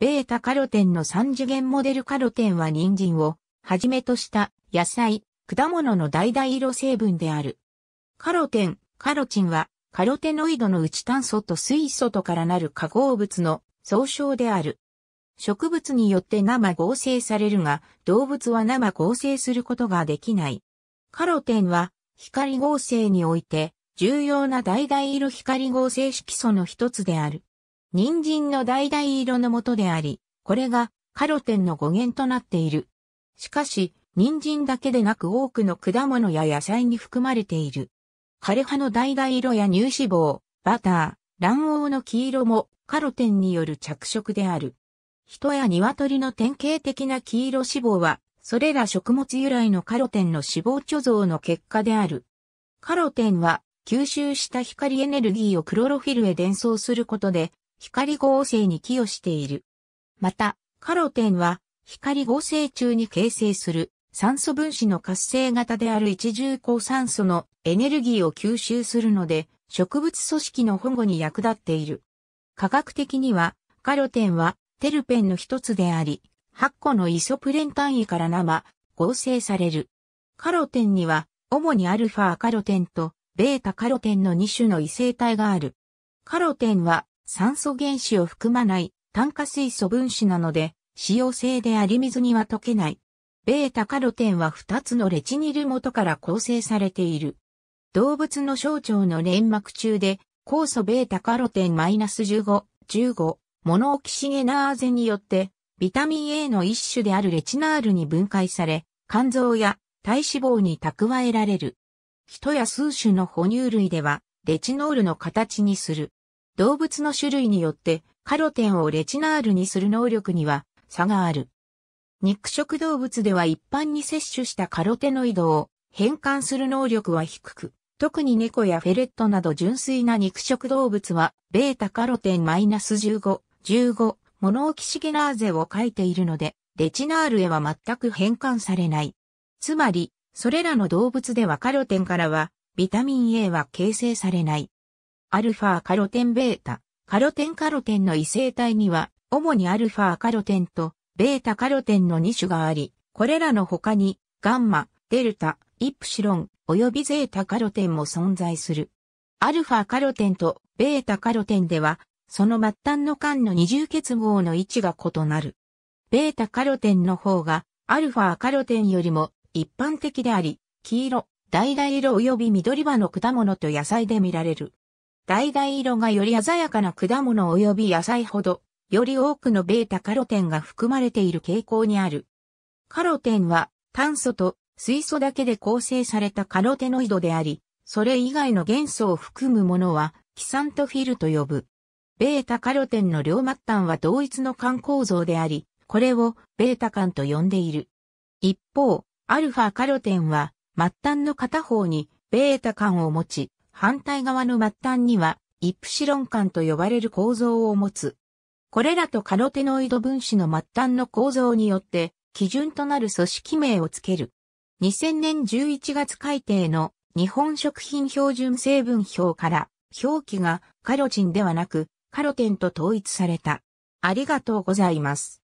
ベータカロテンの三次元モデルカロテンは人参をはじめとした野菜、果物の代々色成分である。カロテン、カロチンはカロテノイドの内炭素と水素とからなる化合物の総称である。植物によって生合成されるが、動物は生合成することができない。カロテンは、光合成において、重要な代々色光合成色素の一つである。人参の橙色のもとであり、これがカロテンの語源となっている。しかし、人参だけでなく多くの果物や野菜に含まれている。枯葉の橙色や乳脂肪、バター、卵黄の黄色もカロテンによる着色である。人や鶏の典型的な黄色脂肪は、それら食物由来のカロテンの脂肪貯蔵の結果である。カロテンは吸収した光エネルギーをクロロフィルへ伝送することで光合成に寄与している。また、カロテンは光合成中に形成する酸素分子の活性型である一重抗酸素のエネルギーを吸収するので植物組織の保護に役立っている。科学的にはカロテンはテルペンの一つであり、8個のイソプレン単位から生、合成される。カロテンには主にアルファカロテンとベータカロテンの2種の異性体がある。カロテンは酸素原子を含まない炭化水素分子なので、使用性であり水には溶けない。ベータカロテンは2つのレチニル元から構成されている。動物の小腸の粘膜中で、酵素ベータカロテン -15、15、モノオキシゲナーゼによって、ビタミン A の一種であるレチナールに分解され、肝臓や体脂肪に蓄えられる。人や数種の哺乳類では、レチノールの形にする。動物の種類によってカロテンをレチナールにする能力には差がある。肉食動物では一般に摂取したカロテノイドを変換する能力は低く、特に猫やフェレットなど純粋な肉食動物は、ベータカロテン -15、15、モノオキシゲナーゼを書いているので、レチナールへは全く変換されない。つまり、それらの動物ではカロテンからは、ビタミン A は形成されない。アルファカロテンベータ、カロテンカロテンの異性体には、主にアルファカロテンとベータカロテンの2種があり、これらの他に、ガンマ、デルタ、イプシロン、およびゼータカロテンも存在する。アルファカロテンとベータカロテンでは、その末端の間の二重結合の位置が異なる。ベータカロテンの方が、アルファカロテンよりも一般的であり、黄色、橙色及び緑葉の果物と野菜で見られる。橙色がより鮮やかな果物及び野菜ほど、より多くの β カロテンが含まれている傾向にある。カロテンは炭素と水素だけで構成されたカロテノイドであり、それ以外の元素を含むものはキサントフィルと呼ぶ。β カロテンの両末端は同一の環構造であり、これを β 環と呼んでいる。一方、アルファカロテンは末端の片方に β 環を持ち、反対側の末端には、イプシロン管と呼ばれる構造を持つ。これらとカロテノイド分子の末端の構造によって、基準となる組織名をつける。2000年11月改定の日本食品標準成分表から、表記がカロチンではなく、カロテンと統一された。ありがとうございます。